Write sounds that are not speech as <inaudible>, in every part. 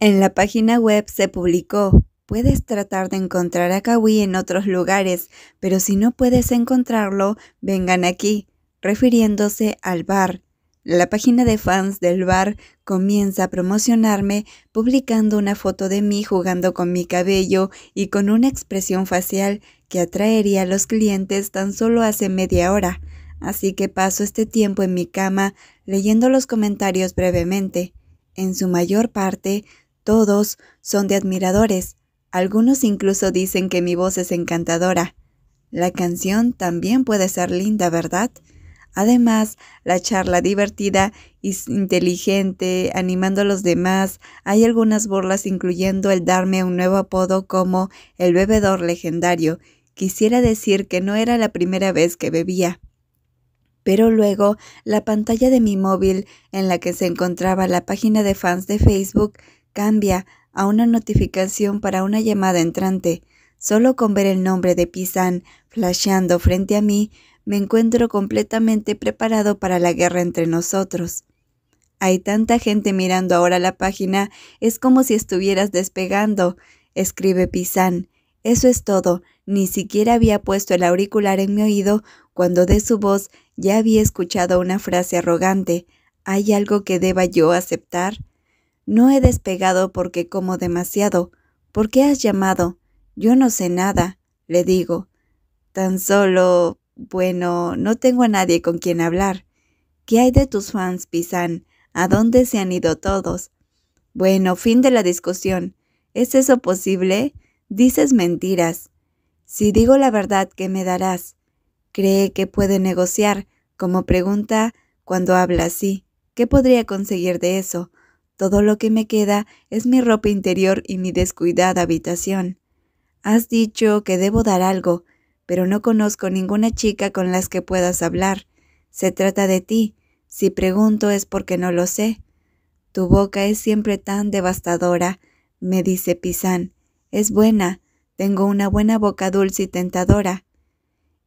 En la página web se publicó, puedes tratar de encontrar a Kawi en otros lugares, pero si no puedes encontrarlo, vengan aquí, refiriéndose al bar. La página de fans del bar comienza a promocionarme publicando una foto de mí jugando con mi cabello y con una expresión facial que atraería a los clientes tan solo hace media hora, así que paso este tiempo en mi cama leyendo los comentarios brevemente, en su mayor parte todos son de admiradores. Algunos incluso dicen que mi voz es encantadora. La canción también puede ser linda, ¿verdad? Además, la charla divertida y inteligente, animando a los demás, hay algunas burlas incluyendo el darme un nuevo apodo como el bebedor legendario. Quisiera decir que no era la primera vez que bebía. Pero luego, la pantalla de mi móvil, en la que se encontraba la página de fans de Facebook, Cambia a una notificación para una llamada entrante. Solo con ver el nombre de Pisan flasheando frente a mí, me encuentro completamente preparado para la guerra entre nosotros. Hay tanta gente mirando ahora la página, es como si estuvieras despegando, escribe Pisan. Eso es todo, ni siquiera había puesto el auricular en mi oído cuando de su voz ya había escuchado una frase arrogante. ¿Hay algo que deba yo aceptar? No he despegado porque como demasiado. ¿Por qué has llamado? Yo no sé nada, le digo. Tan solo... Bueno, no tengo a nadie con quien hablar. ¿Qué hay de tus fans, Pisan? ¿A dónde se han ido todos? Bueno, fin de la discusión. ¿Es eso posible? Dices mentiras. Si digo la verdad, ¿qué me darás? Cree que puede negociar, como pregunta cuando habla así. ¿Qué podría conseguir de eso? Todo lo que me queda es mi ropa interior y mi descuidada habitación. Has dicho que debo dar algo, pero no conozco ninguna chica con las que puedas hablar. Se trata de ti. Si pregunto es porque no lo sé. Tu boca es siempre tan devastadora, me dice Pisán. Es buena. Tengo una buena boca dulce y tentadora.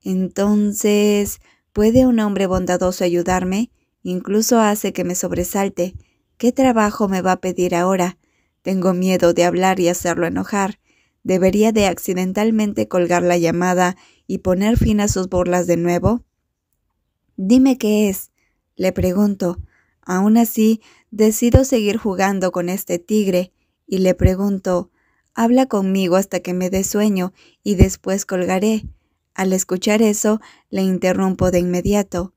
Entonces, ¿puede un hombre bondadoso ayudarme? Incluso hace que me sobresalte. ¿Qué trabajo me va a pedir ahora? Tengo miedo de hablar y hacerlo enojar. ¿Debería de accidentalmente colgar la llamada y poner fin a sus burlas de nuevo? Dime qué es, le pregunto. Aún así, decido seguir jugando con este tigre y le pregunto, habla conmigo hasta que me dé sueño y después colgaré. Al escuchar eso, le interrumpo de inmediato.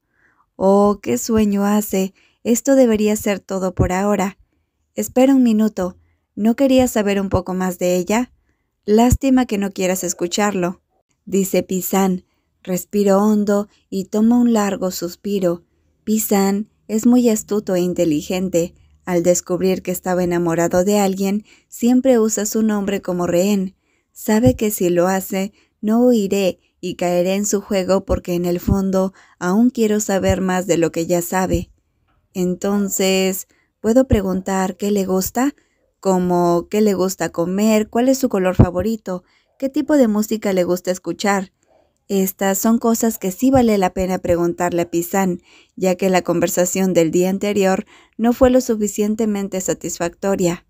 Oh, qué sueño hace. Esto debería ser todo por ahora. Espera un minuto. ¿No querías saber un poco más de ella? Lástima que no quieras escucharlo, dice Pisan. Respiro hondo y toma un largo suspiro. Pisan es muy astuto e inteligente. Al descubrir que estaba enamorado de alguien, siempre usa su nombre como rehén. Sabe que si lo hace, no huiré y caeré en su juego porque en el fondo aún quiero saber más de lo que ya sabe. Entonces, puedo preguntar qué le gusta, como qué le gusta comer, cuál es su color favorito, qué tipo de música le gusta escuchar. Estas son cosas que sí vale la pena preguntarle a Pisan, ya que la conversación del día anterior no fue lo suficientemente satisfactoria.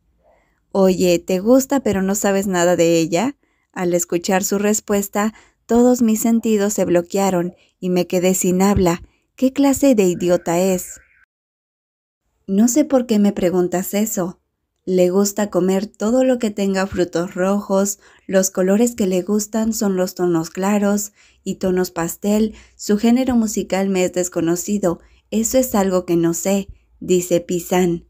Oye, ¿te gusta pero no sabes nada de ella? Al escuchar su respuesta, todos mis sentidos se bloquearon y me quedé sin habla. ¿Qué clase de idiota es? No sé por qué me preguntas eso. Le gusta comer todo lo que tenga frutos rojos, los colores que le gustan son los tonos claros y tonos pastel, su género musical me es desconocido, eso es algo que no sé, dice Pisan.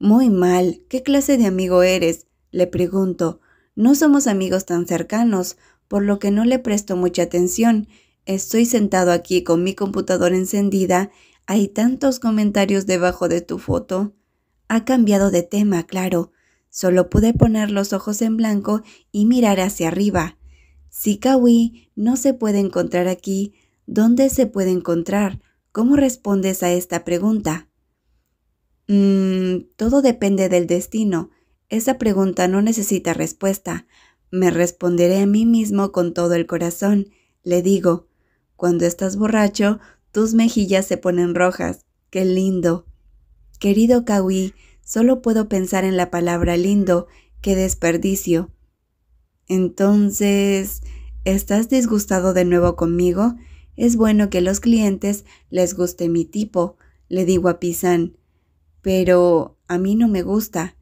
Muy mal, ¿qué clase de amigo eres? le pregunto. No somos amigos tan cercanos, por lo que no le presto mucha atención. Estoy sentado aquí con mi computadora encendida hay tantos comentarios debajo de tu foto. Ha cambiado de tema, claro. Solo pude poner los ojos en blanco y mirar hacia arriba. Si Kawi no se puede encontrar aquí, ¿dónde se puede encontrar? ¿Cómo respondes a esta pregunta? Mm, todo depende del destino. Esa pregunta no necesita respuesta. Me responderé a mí mismo con todo el corazón. Le digo, cuando estás borracho, tus mejillas se ponen rojas. ¡Qué lindo! Querido Kawi, solo puedo pensar en la palabra lindo. ¡Qué desperdicio! Entonces, ¿estás disgustado de nuevo conmigo? Es bueno que los clientes les guste mi tipo, le digo a Pisan. Pero a mí no me gusta.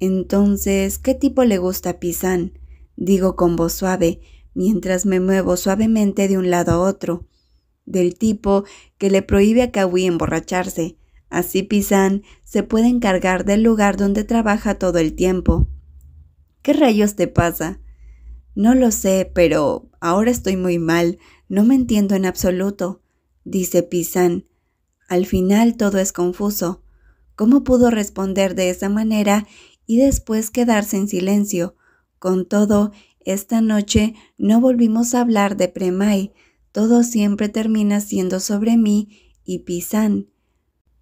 Entonces, ¿qué tipo le gusta a Pisan? Digo con voz suave, mientras me muevo suavemente de un lado a otro del tipo que le prohíbe a Kawi emborracharse. Así Pisan se puede encargar del lugar donde trabaja todo el tiempo. ¿Qué rayos te pasa? No lo sé, pero ahora estoy muy mal, no me entiendo en absoluto, dice Pisan. Al final todo es confuso. ¿Cómo pudo responder de esa manera y después quedarse en silencio? Con todo, esta noche no volvimos a hablar de Premay, todo siempre termina siendo sobre mí y pisan.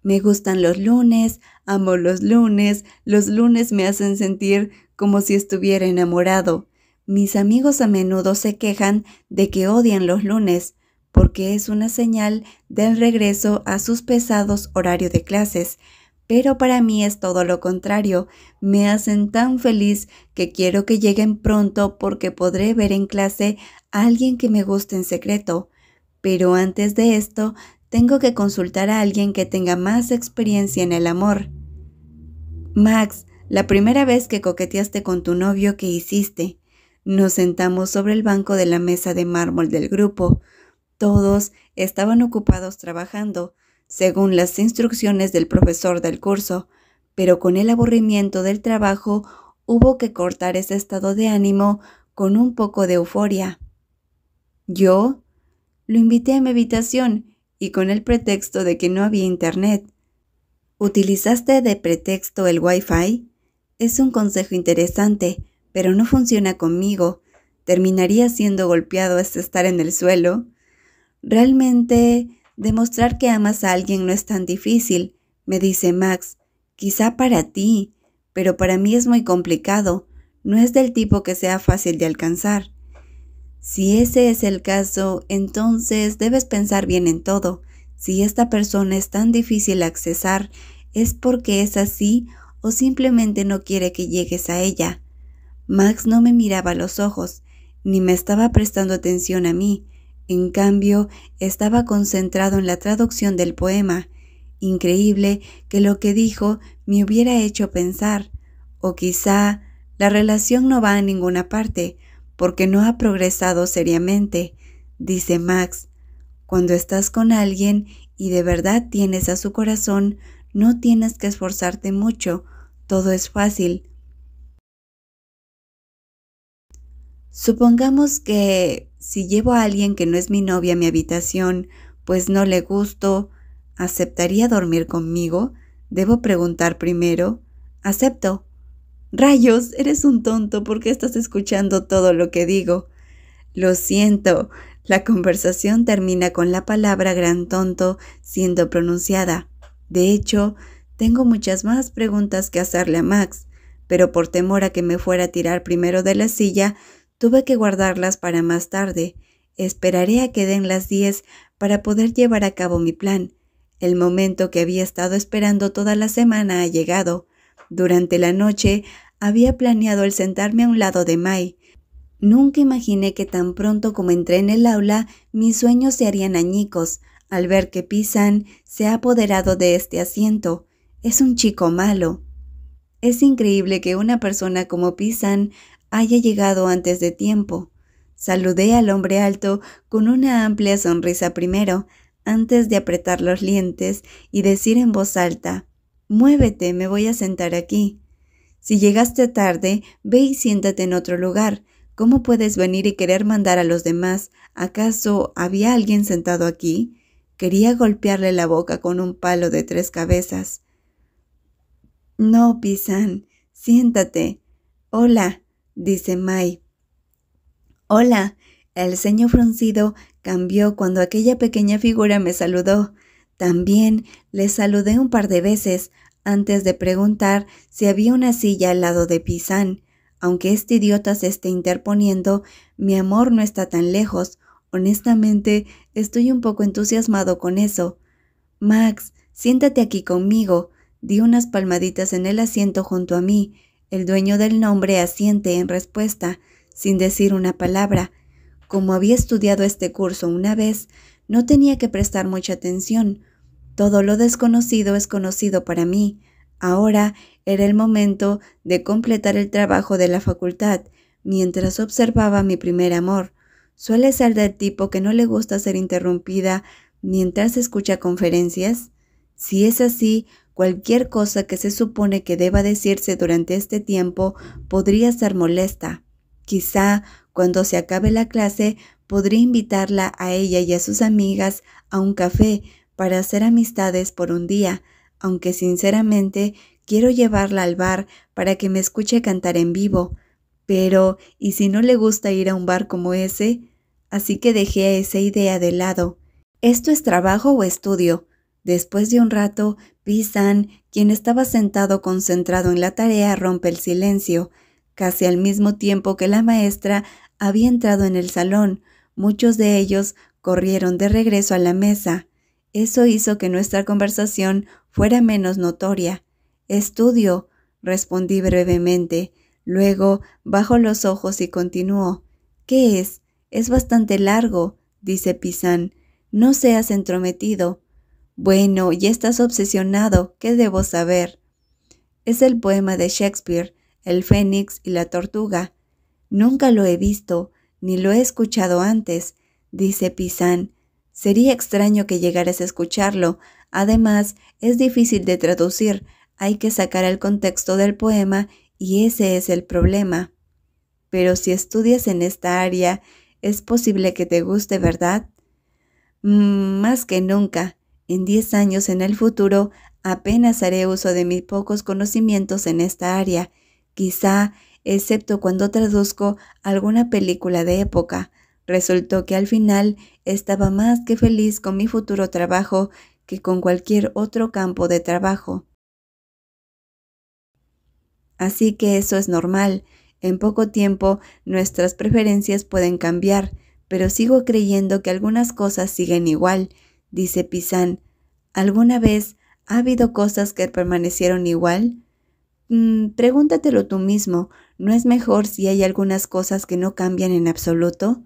Me gustan los lunes, amo los lunes, los lunes me hacen sentir como si estuviera enamorado. Mis amigos a menudo se quejan de que odian los lunes, porque es una señal del regreso a sus pesados horarios de clases, pero para mí es todo lo contrario, me hacen tan feliz que quiero que lleguen pronto porque podré ver en clase alguien que me guste en secreto, pero antes de esto tengo que consultar a alguien que tenga más experiencia en el amor. Max, la primera vez que coqueteaste con tu novio, ¿qué hiciste? Nos sentamos sobre el banco de la mesa de mármol del grupo. Todos estaban ocupados trabajando, según las instrucciones del profesor del curso, pero con el aburrimiento del trabajo hubo que cortar ese estado de ánimo con un poco de euforia. Yo lo invité a mi habitación y con el pretexto de que no había internet. ¿Utilizaste de pretexto el Wi-Fi? Es un consejo interesante, pero no funciona conmigo. Terminaría siendo golpeado hasta este estar en el suelo. Realmente, demostrar que amas a alguien no es tan difícil, me dice Max. Quizá para ti, pero para mí es muy complicado. No es del tipo que sea fácil de alcanzar. Si ese es el caso, entonces debes pensar bien en todo. Si esta persona es tan difícil accesar, es porque es así o simplemente no quiere que llegues a ella. Max no me miraba los ojos, ni me estaba prestando atención a mí. En cambio, estaba concentrado en la traducción del poema. Increíble que lo que dijo me hubiera hecho pensar. O quizá la relación no va a ninguna parte, porque no ha progresado seriamente, dice Max. Cuando estás con alguien y de verdad tienes a su corazón, no tienes que esforzarte mucho, todo es fácil. Supongamos que si llevo a alguien que no es mi novia a mi habitación, pues no le gusto, ¿aceptaría dormir conmigo? Debo preguntar primero. ¿Acepto? Rayos, eres un tonto, ¿por qué estás escuchando todo lo que digo? Lo siento. La conversación termina con la palabra gran tonto siendo pronunciada. De hecho, tengo muchas más preguntas que hacerle a Max, pero por temor a que me fuera a tirar primero de la silla, tuve que guardarlas para más tarde. Esperaré a que den las diez para poder llevar a cabo mi plan. El momento que había estado esperando toda la semana ha llegado. Durante la noche había planeado el sentarme a un lado de Mai. Nunca imaginé que tan pronto como entré en el aula, mis sueños se harían añicos al ver que Pisan se ha apoderado de este asiento. Es un chico malo. Es increíble que una persona como Pisan haya llegado antes de tiempo. Saludé al hombre alto con una amplia sonrisa primero, antes de apretar los dientes y decir en voz alta Muévete, me voy a sentar aquí. Si llegaste tarde, ve y siéntate en otro lugar. ¿Cómo puedes venir y querer mandar a los demás? ¿Acaso había alguien sentado aquí? Quería golpearle la boca con un palo de tres cabezas. No, Pisan, siéntate. Hola, dice Mai. Hola. El ceño fruncido cambió cuando aquella pequeña figura me saludó. También le saludé un par de veces, antes de preguntar si había una silla al lado de Pisan. Aunque este idiota se esté interponiendo, mi amor no está tan lejos. Honestamente, estoy un poco entusiasmado con eso. Max, siéntate aquí conmigo. Di unas palmaditas en el asiento junto a mí. El dueño del nombre asiente en respuesta, sin decir una palabra. Como había estudiado este curso una vez, no tenía que prestar mucha atención. Todo lo desconocido es conocido para mí. Ahora era el momento de completar el trabajo de la facultad, mientras observaba mi primer amor. Suele ser del tipo que no le gusta ser interrumpida mientras escucha conferencias. Si es así, cualquier cosa que se supone que deba decirse durante este tiempo podría ser molesta. Quizá cuando se acabe la clase podría invitarla a ella y a sus amigas a un café para hacer amistades por un día, aunque sinceramente quiero llevarla al bar para que me escuche cantar en vivo. Pero, ¿y si no le gusta ir a un bar como ese? Así que dejé esa idea de lado. ¿Esto es trabajo o estudio? Después de un rato, Pisan, quien estaba sentado concentrado en la tarea, rompe el silencio, casi al mismo tiempo que la maestra había entrado en el salón. Muchos de ellos corrieron de regreso a la mesa. Eso hizo que nuestra conversación fuera menos notoria. Estudio, respondí brevemente. Luego bajó los ojos y continuó. ¿Qué es? Es bastante largo, dice Pisan. No seas entrometido. Bueno, ya estás obsesionado. ¿Qué debo saber? Es el poema de Shakespeare, El Fénix y la Tortuga. Nunca lo he visto, ni lo he escuchado antes, dice Pisan. Sería extraño que llegaras a escucharlo. Además, es difícil de traducir. Hay que sacar el contexto del poema y ese es el problema. Pero si estudias en esta área, es posible que te guste, ¿verdad? Mm, más que nunca. En 10 años en el futuro apenas haré uso de mis pocos conocimientos en esta área, quizá excepto cuando traduzco alguna película de época. Resultó que al final estaba más que feliz con mi futuro trabajo que con cualquier otro campo de trabajo. Así que eso es normal. En poco tiempo nuestras preferencias pueden cambiar, pero sigo creyendo que algunas cosas siguen igual, dice Pisán. ¿Alguna vez ha habido cosas que permanecieron igual? Mm, pregúntatelo tú mismo, ¿no es mejor si hay algunas cosas que no cambian en absoluto?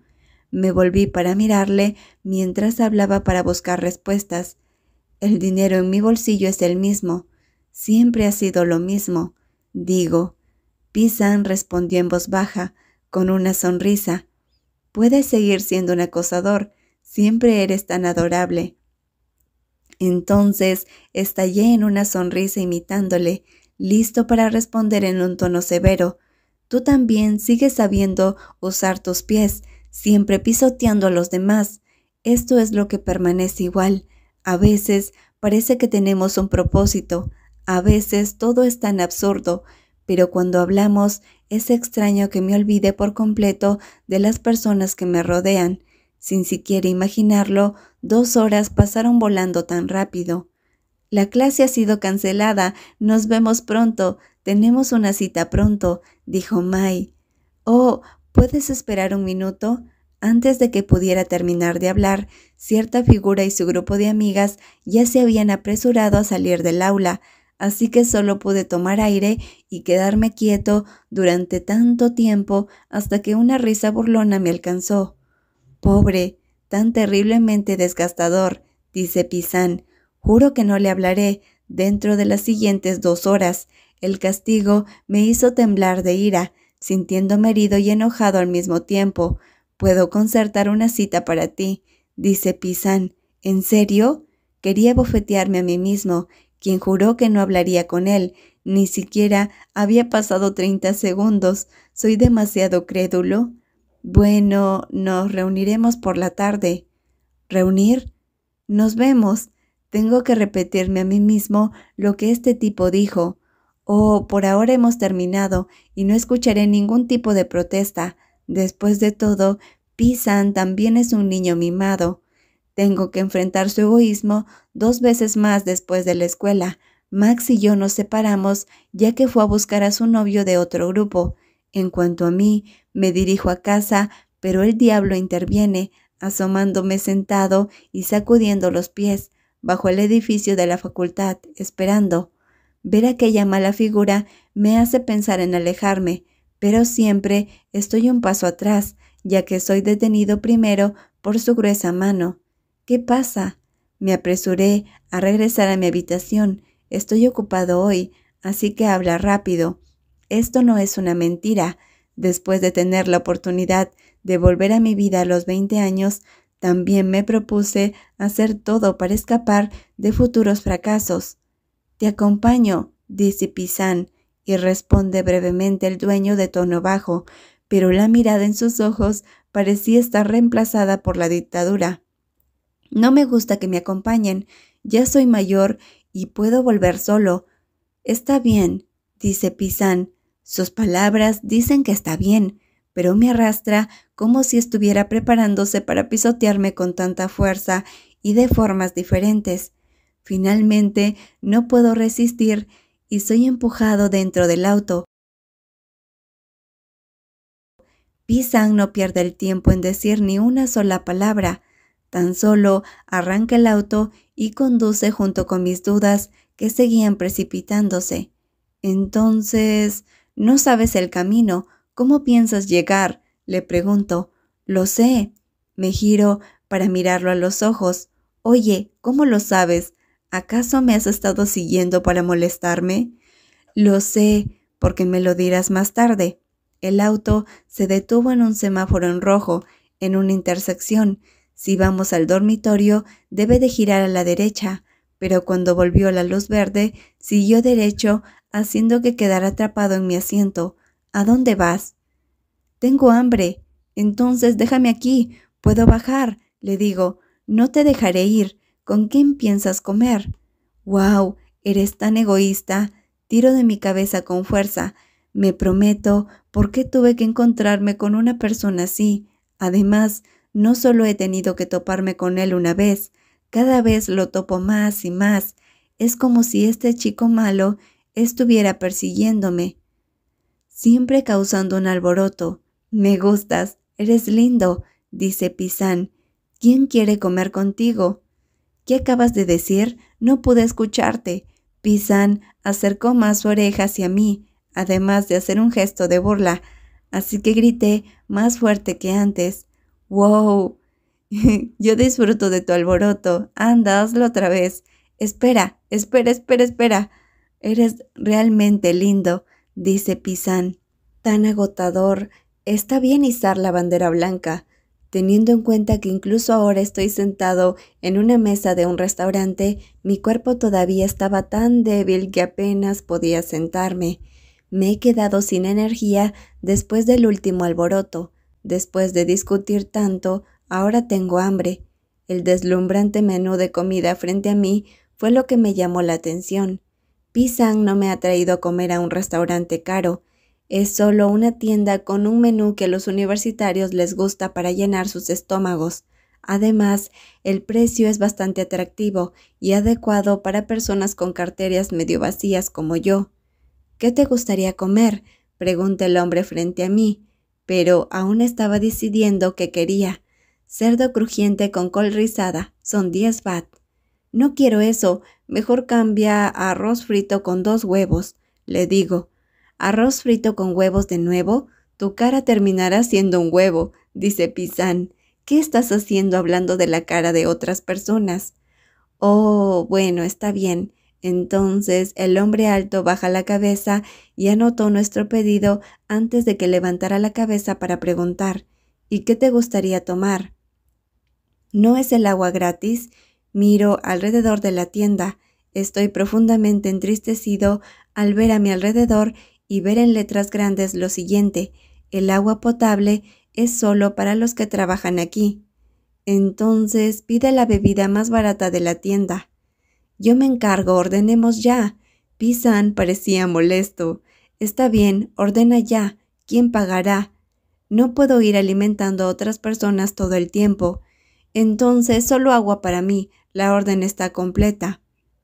Me volví para mirarle mientras hablaba para buscar respuestas. El dinero en mi bolsillo es el mismo. Siempre ha sido lo mismo. Digo. Pisan respondió en voz baja, con una sonrisa. Puedes seguir siendo un acosador. Siempre eres tan adorable. Entonces estallé en una sonrisa imitándole, listo para responder en un tono severo. Tú también sigues sabiendo usar tus pies, siempre pisoteando a los demás. Esto es lo que permanece igual. A veces parece que tenemos un propósito, a veces todo es tan absurdo, pero cuando hablamos es extraño que me olvide por completo de las personas que me rodean. Sin siquiera imaginarlo, dos horas pasaron volando tan rápido. La clase ha sido cancelada, nos vemos pronto, tenemos una cita pronto, dijo Mai. Oh, ¿Puedes esperar un minuto? Antes de que pudiera terminar de hablar, cierta figura y su grupo de amigas ya se habían apresurado a salir del aula, así que solo pude tomar aire y quedarme quieto durante tanto tiempo hasta que una risa burlona me alcanzó. Pobre, tan terriblemente desgastador, dice Pisán. Juro que no le hablaré dentro de las siguientes dos horas. El castigo me hizo temblar de ira. Sintiéndome herido y enojado al mismo tiempo, puedo concertar una cita para ti, dice Pisan. ¿En serio? Quería bofetearme a mí mismo, quien juró que no hablaría con él, ni siquiera había pasado treinta segundos. ¿Soy demasiado crédulo? Bueno, nos reuniremos por la tarde. ¿Reunir? Nos vemos. Tengo que repetirme a mí mismo lo que este tipo dijo. Oh, por ahora hemos terminado y no escucharé ningún tipo de protesta. Después de todo, Pisan también es un niño mimado. Tengo que enfrentar su egoísmo dos veces más después de la escuela. Max y yo nos separamos ya que fue a buscar a su novio de otro grupo. En cuanto a mí, me dirijo a casa, pero el diablo interviene, asomándome sentado y sacudiendo los pies, bajo el edificio de la facultad, esperando. Ver aquella mala figura me hace pensar en alejarme, pero siempre estoy un paso atrás, ya que soy detenido primero por su gruesa mano. ¿Qué pasa? Me apresuré a regresar a mi habitación. Estoy ocupado hoy, así que habla rápido. Esto no es una mentira. Después de tener la oportunidad de volver a mi vida a los 20 años, también me propuse hacer todo para escapar de futuros fracasos. Te acompaño, dice Pisan, y responde brevemente el dueño de tono bajo, pero la mirada en sus ojos parecía estar reemplazada por la dictadura. No me gusta que me acompañen, ya soy mayor y puedo volver solo. Está bien, dice Pisan. Sus palabras dicen que está bien, pero me arrastra como si estuviera preparándose para pisotearme con tanta fuerza y de formas diferentes. Finalmente, no puedo resistir y soy empujado dentro del auto. Pisan no pierde el tiempo en decir ni una sola palabra, tan solo arranca el auto y conduce junto con mis dudas que seguían precipitándose. Entonces, no sabes el camino, ¿cómo piensas llegar? le pregunto. Lo sé. Me giro para mirarlo a los ojos. Oye, ¿cómo lo sabes? ¿Acaso me has estado siguiendo para molestarme? Lo sé, porque me lo dirás más tarde. El auto se detuvo en un semáforo en rojo, en una intersección. Si vamos al dormitorio, debe de girar a la derecha, pero cuando volvió la luz verde, siguió derecho, haciendo que quedara atrapado en mi asiento. ¿A dónde vas? Tengo hambre. Entonces déjame aquí. Puedo bajar, le digo. No te dejaré ir. ¿Con quién piensas comer? ¡Wow! Eres tan egoísta. Tiro de mi cabeza con fuerza. Me prometo, ¿por qué tuve que encontrarme con una persona así? Además, no solo he tenido que toparme con él una vez, cada vez lo topo más y más. Es como si este chico malo estuviera persiguiéndome. Siempre causando un alboroto. Me gustas, eres lindo, dice Pisán. ¿Quién quiere comer contigo? ¿Qué acabas de decir? No pude escucharte. Pisan acercó más su oreja hacia mí, además de hacer un gesto de burla, así que grité más fuerte que antes. ¡Wow! <laughs> Yo disfruto de tu alboroto. Anda, hazlo otra vez. Espera, espera, espera, espera. Eres realmente lindo, dice Pisan. Tan agotador. Está bien izar la bandera blanca, Teniendo en cuenta que incluso ahora estoy sentado en una mesa de un restaurante, mi cuerpo todavía estaba tan débil que apenas podía sentarme. Me he quedado sin energía después del último alboroto. Después de discutir tanto, ahora tengo hambre. El deslumbrante menú de comida frente a mí fue lo que me llamó la atención. Pisang no me ha traído a comer a un restaurante caro, es solo una tienda con un menú que a los universitarios les gusta para llenar sus estómagos. Además, el precio es bastante atractivo y adecuado para personas con carterias medio vacías como yo. ¿Qué te gustaría comer? pregunta el hombre frente a mí, pero aún estaba decidiendo qué quería. Cerdo crujiente con col rizada, son 10 baht. No quiero eso, mejor cambia a arroz frito con dos huevos, le digo. Arroz frito con huevos de nuevo, tu cara terminará siendo un huevo, dice Pisán. ¿Qué estás haciendo hablando de la cara de otras personas? Oh, bueno, está bien. Entonces el hombre alto baja la cabeza y anotó nuestro pedido antes de que levantara la cabeza para preguntar ¿Y qué te gustaría tomar? ¿No es el agua gratis? Miro alrededor de la tienda. Estoy profundamente entristecido al ver a mi alrededor y ver en letras grandes lo siguiente, el agua potable es solo para los que trabajan aquí. Entonces pide la bebida más barata de la tienda. Yo me encargo, ordenemos ya. Pisan parecía molesto. Está bien, ordena ya. ¿Quién pagará? No puedo ir alimentando a otras personas todo el tiempo. Entonces solo agua para mí. La orden está completa.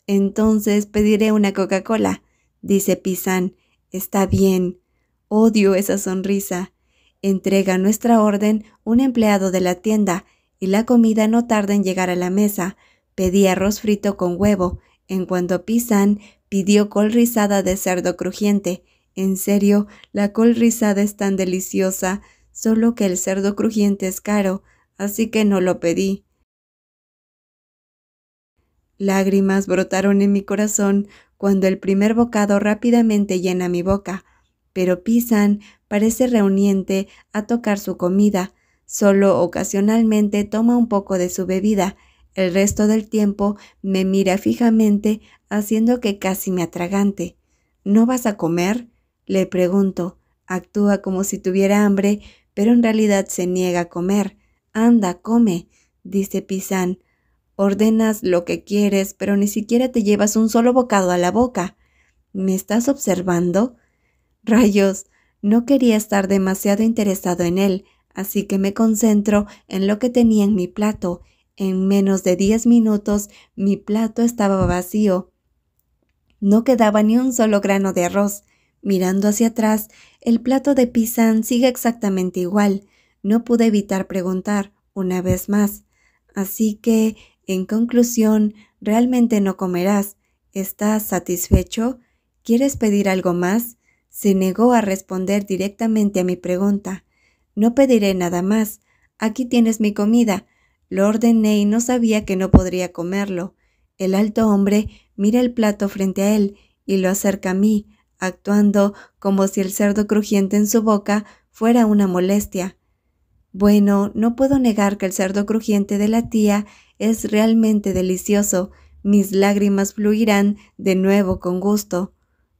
Entonces pediré una Coca-Cola, dice Pisan, Está bien. Odio esa sonrisa. Entrega nuestra orden un empleado de la tienda y la comida no tarda en llegar a la mesa. Pedí arroz frito con huevo. En cuanto pisan, pidió col rizada de cerdo crujiente. En serio, la col rizada es tan deliciosa, solo que el cerdo crujiente es caro, así que no lo pedí. Lágrimas brotaron en mi corazón cuando el primer bocado rápidamente llena mi boca, pero Pisan parece reuniente a tocar su comida, solo ocasionalmente toma un poco de su bebida, el resto del tiempo me mira fijamente, haciendo que casi me atragante. ¿No vas a comer? le pregunto. Actúa como si tuviera hambre, pero en realidad se niega a comer. Anda, come, dice Pisan, Ordenas lo que quieres, pero ni siquiera te llevas un solo bocado a la boca. ¿Me estás observando? Rayos, no quería estar demasiado interesado en él, así que me concentro en lo que tenía en mi plato. En menos de diez minutos mi plato estaba vacío. No quedaba ni un solo grano de arroz. Mirando hacia atrás, el plato de pisan sigue exactamente igual. No pude evitar preguntar, una vez más. Así que en conclusión, realmente no comerás. ¿Estás satisfecho? ¿Quieres pedir algo más? Se negó a responder directamente a mi pregunta. No pediré nada más. Aquí tienes mi comida. Lo ordené y no sabía que no podría comerlo. El alto hombre mira el plato frente a él y lo acerca a mí, actuando como si el cerdo crujiente en su boca fuera una molestia. Bueno, no puedo negar que el cerdo crujiente de la tía es realmente delicioso. Mis lágrimas fluirán de nuevo con gusto.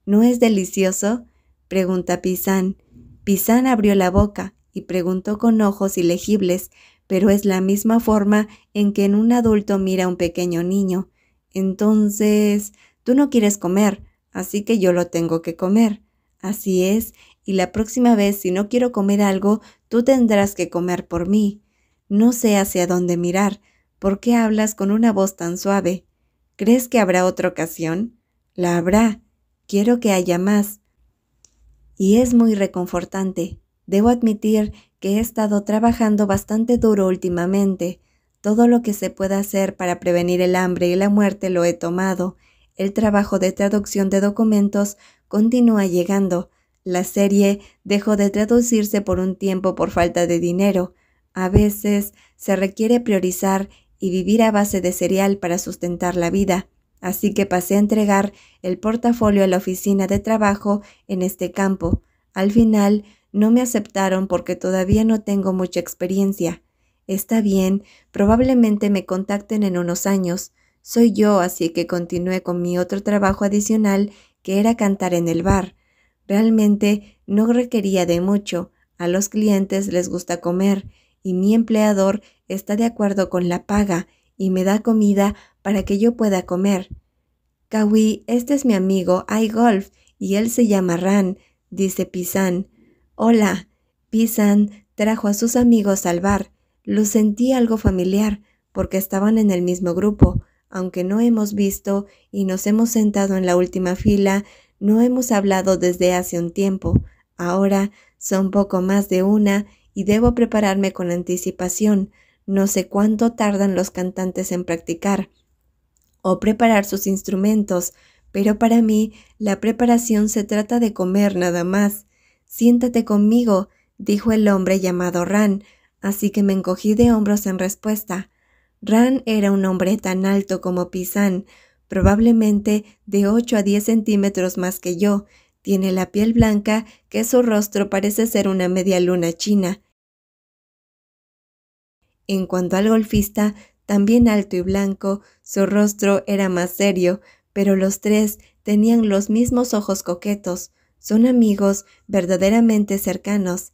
¿No es delicioso? pregunta Pisán. Pisán abrió la boca y preguntó con ojos ilegibles, pero es la misma forma en que en un adulto mira a un pequeño niño. Entonces, tú no quieres comer, así que yo lo tengo que comer. Así es, y la próxima vez si no quiero comer algo, tú tendrás que comer por mí. No sé hacia dónde mirar, ¿Por qué hablas con una voz tan suave? ¿Crees que habrá otra ocasión? La habrá. Quiero que haya más. Y es muy reconfortante. Debo admitir que he estado trabajando bastante duro últimamente. Todo lo que se pueda hacer para prevenir el hambre y la muerte lo he tomado. El trabajo de traducción de documentos continúa llegando. La serie dejó de traducirse por un tiempo por falta de dinero. A veces se requiere priorizar y vivir a base de cereal para sustentar la vida, así que pasé a entregar el portafolio a la oficina de trabajo en este campo. Al final, no me aceptaron porque todavía no tengo mucha experiencia. Está bien, probablemente me contacten en unos años. Soy yo, así que continué con mi otro trabajo adicional, que era cantar en el bar. Realmente no requería de mucho. A los clientes les gusta comer, y mi empleador está de acuerdo con la paga y me da comida para que yo pueda comer. Kawi, este es mi amigo, hay golf, y él se llama Ran, dice Pisan. Hola. Pisan trajo a sus amigos al bar. los sentí algo familiar, porque estaban en el mismo grupo, aunque no hemos visto y nos hemos sentado en la última fila, no hemos hablado desde hace un tiempo. Ahora son poco más de una y debo prepararme con anticipación, no sé cuánto tardan los cantantes en practicar o preparar sus instrumentos, pero para mí la preparación se trata de comer nada más. Siéntate conmigo, dijo el hombre llamado Ran, así que me encogí de hombros en respuesta. Ran era un hombre tan alto como Pisan, probablemente de ocho a diez centímetros más que yo. Tiene la piel blanca que su rostro parece ser una media luna china en cuanto al golfista, también alto y blanco, su rostro era más serio, pero los tres tenían los mismos ojos coquetos. Son amigos verdaderamente cercanos.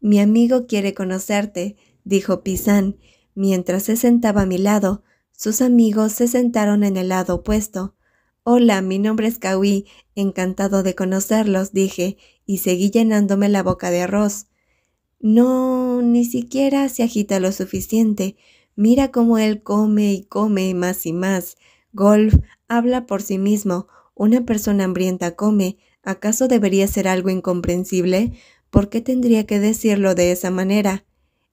Mi amigo quiere conocerte, dijo Pisán, mientras se sentaba a mi lado. Sus amigos se sentaron en el lado opuesto. Hola, mi nombre es Kawi, encantado de conocerlos, dije, y seguí llenándome la boca de arroz. No, ni siquiera se agita lo suficiente. Mira cómo él come y come más y más. Golf habla por sí mismo. Una persona hambrienta come. ¿Acaso debería ser algo incomprensible? ¿Por qué tendría que decirlo de esa manera?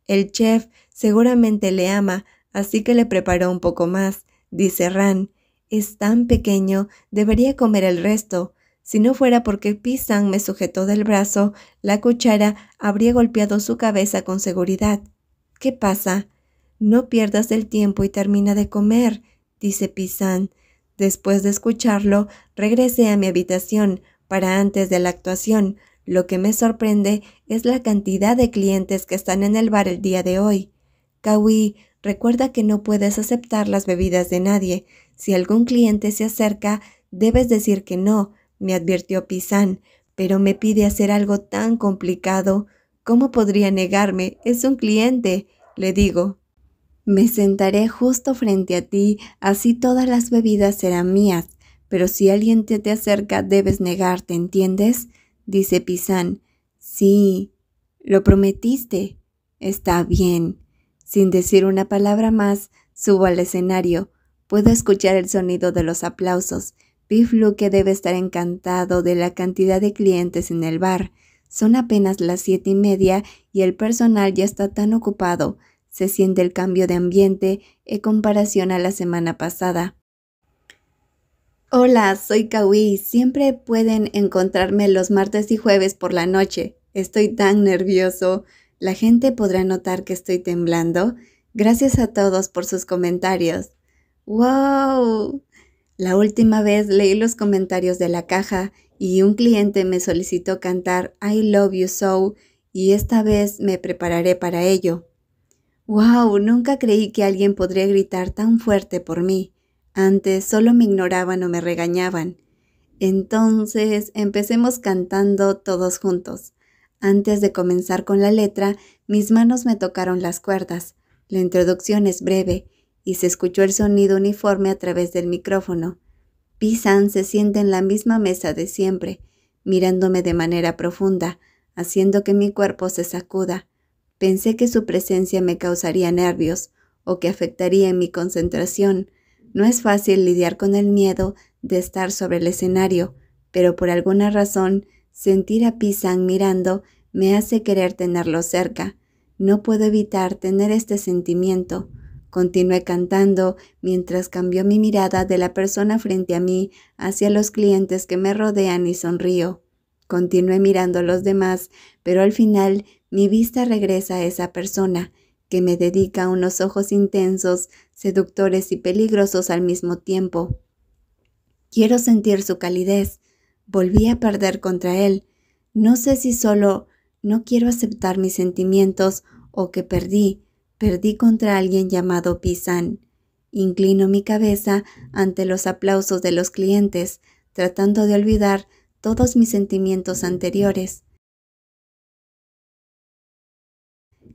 El chef seguramente le ama, así que le preparó un poco más, dice Ran. Es tan pequeño, debería comer el resto. Si no fuera porque Pisan me sujetó del brazo, la cuchara habría golpeado su cabeza con seguridad. ¿Qué pasa? No pierdas el tiempo y termina de comer, dice Pisan. Después de escucharlo, regresé a mi habitación para antes de la actuación. Lo que me sorprende es la cantidad de clientes que están en el bar el día de hoy. Kawi, recuerda que no puedes aceptar las bebidas de nadie. Si algún cliente se acerca, debes decir que no, me advirtió Pisan, pero me pide hacer algo tan complicado. ¿Cómo podría negarme? Es un cliente, le digo. Me sentaré justo frente a ti, así todas las bebidas serán mías, pero si alguien te, te acerca debes negarte, ¿entiendes? dice Pisan. Sí, lo prometiste. Está bien. Sin decir una palabra más, subo al escenario. Puedo escuchar el sonido de los aplausos que debe estar encantado de la cantidad de clientes en el bar. Son apenas las siete y media y el personal ya está tan ocupado. Se siente el cambio de ambiente en comparación a la semana pasada. Hola, soy Kawi. Siempre pueden encontrarme los martes y jueves por la noche. Estoy tan nervioso. La gente podrá notar que estoy temblando. Gracias a todos por sus comentarios. ¡Wow! La última vez leí los comentarios de la caja y un cliente me solicitó cantar I Love You So y esta vez me prepararé para ello. ¡Wow! Nunca creí que alguien podría gritar tan fuerte por mí. Antes solo me ignoraban o me regañaban. Entonces, empecemos cantando todos juntos. Antes de comenzar con la letra, mis manos me tocaron las cuerdas. La introducción es breve y se escuchó el sonido uniforme a través del micrófono. Pisan se siente en la misma mesa de siempre, mirándome de manera profunda, haciendo que mi cuerpo se sacuda. Pensé que su presencia me causaría nervios o que afectaría mi concentración. No es fácil lidiar con el miedo de estar sobre el escenario, pero por alguna razón sentir a Pisan mirando me hace querer tenerlo cerca. No puedo evitar tener este sentimiento. Continué cantando mientras cambió mi mirada de la persona frente a mí hacia los clientes que me rodean y sonrío. Continué mirando a los demás, pero al final mi vista regresa a esa persona, que me dedica unos ojos intensos, seductores y peligrosos al mismo tiempo. Quiero sentir su calidez. Volví a perder contra él. No sé si solo no quiero aceptar mis sentimientos o que perdí, Perdí contra alguien llamado Pisan. Inclino mi cabeza ante los aplausos de los clientes, tratando de olvidar todos mis sentimientos anteriores.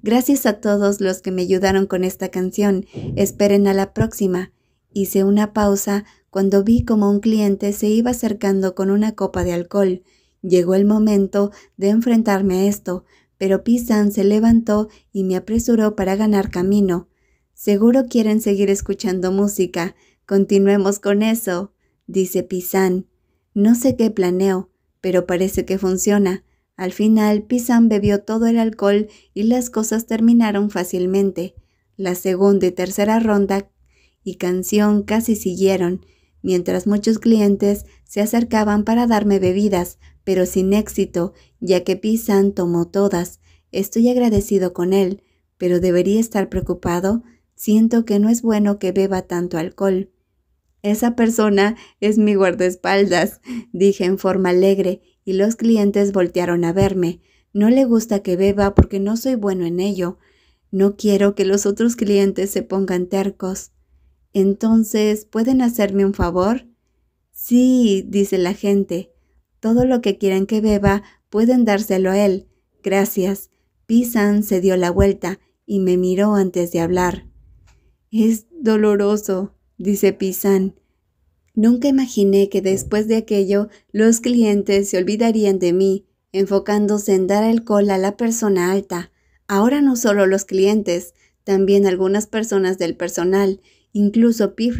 Gracias a todos los que me ayudaron con esta canción. Esperen a la próxima. Hice una pausa cuando vi como un cliente se iba acercando con una copa de alcohol. Llegó el momento de enfrentarme a esto, pero Pisan se levantó y me apresuró para ganar camino. Seguro quieren seguir escuchando música. Continuemos con eso, dice Pisan. No sé qué planeo, pero parece que funciona. Al final, Pisan bebió todo el alcohol y las cosas terminaron fácilmente. La segunda y tercera ronda y canción casi siguieron, mientras muchos clientes se acercaban para darme bebidas, pero sin éxito, ya que Pisan tomó todas. Estoy agradecido con él, pero debería estar preocupado. Siento que no es bueno que beba tanto alcohol. Esa persona es mi guardaespaldas, dije en forma alegre, y los clientes voltearon a verme. No le gusta que beba porque no soy bueno en ello. No quiero que los otros clientes se pongan tercos. Entonces, ¿pueden hacerme un favor? Sí, dice la gente. Todo lo que quieran que beba Pueden dárselo a él. Gracias. Pisan se dio la vuelta y me miró antes de hablar. Es doloroso, dice Pisan. Nunca imaginé que después de aquello los clientes se olvidarían de mí, enfocándose en dar alcohol a la persona alta. Ahora no solo los clientes, también algunas personas del personal, incluso Pif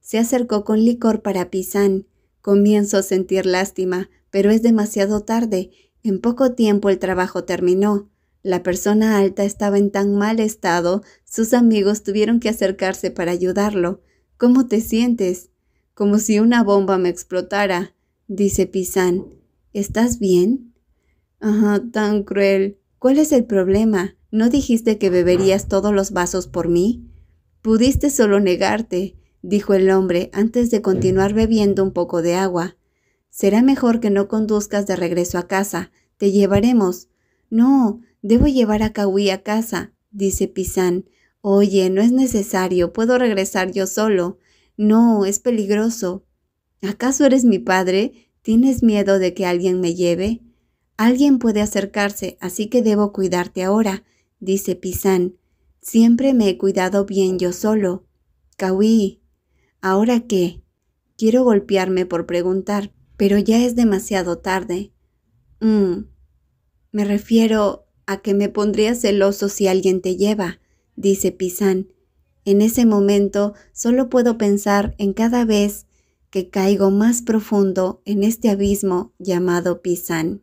se acercó con licor para Pisan. Comienzo a sentir lástima, pero es demasiado tarde. En poco tiempo el trabajo terminó. La persona alta estaba en tan mal estado, sus amigos tuvieron que acercarse para ayudarlo. ¿Cómo te sientes? Como si una bomba me explotara, dice Pisán. ¿Estás bien? Ajá, tan cruel. ¿Cuál es el problema? ¿No dijiste que beberías todos los vasos por mí? Pudiste solo negarte, dijo el hombre antes de continuar bebiendo un poco de agua. Será mejor que no conduzcas de regreso a casa. Te llevaremos. No, debo llevar a Kawi a casa, dice Pisan. Oye, no es necesario. Puedo regresar yo solo. No, es peligroso. ¿Acaso eres mi padre? ¿Tienes miedo de que alguien me lleve? Alguien puede acercarse, así que debo cuidarte ahora, dice Pisan. Siempre me he cuidado bien yo solo. Kawi. ¿Ahora qué? Quiero golpearme por preguntar, pero ya es demasiado tarde. Mm, me refiero a que me pondría celoso si alguien te lleva, dice Pisán. En ese momento solo puedo pensar en cada vez que caigo más profundo en este abismo llamado Pisán.